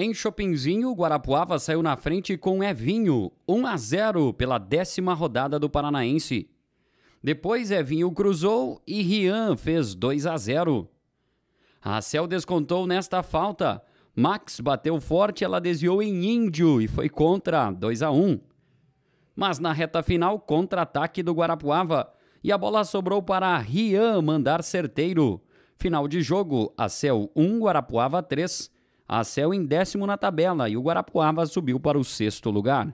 Em Chopinzinho, Guarapuava saiu na frente com Evinho, 1 a 0 pela décima rodada do Paranaense. Depois Evinho cruzou e Rian fez 2 a 0. Racel descontou nesta falta. Max bateu forte, ela desviou em Índio e foi contra, 2 a 1. Mas na reta final, contra-ataque do Guarapuava e a bola sobrou para Rian mandar certeiro. Final de jogo, Acel 1, Guarapuava 3. A Cel em décimo na tabela e o Guarapuava subiu para o sexto lugar.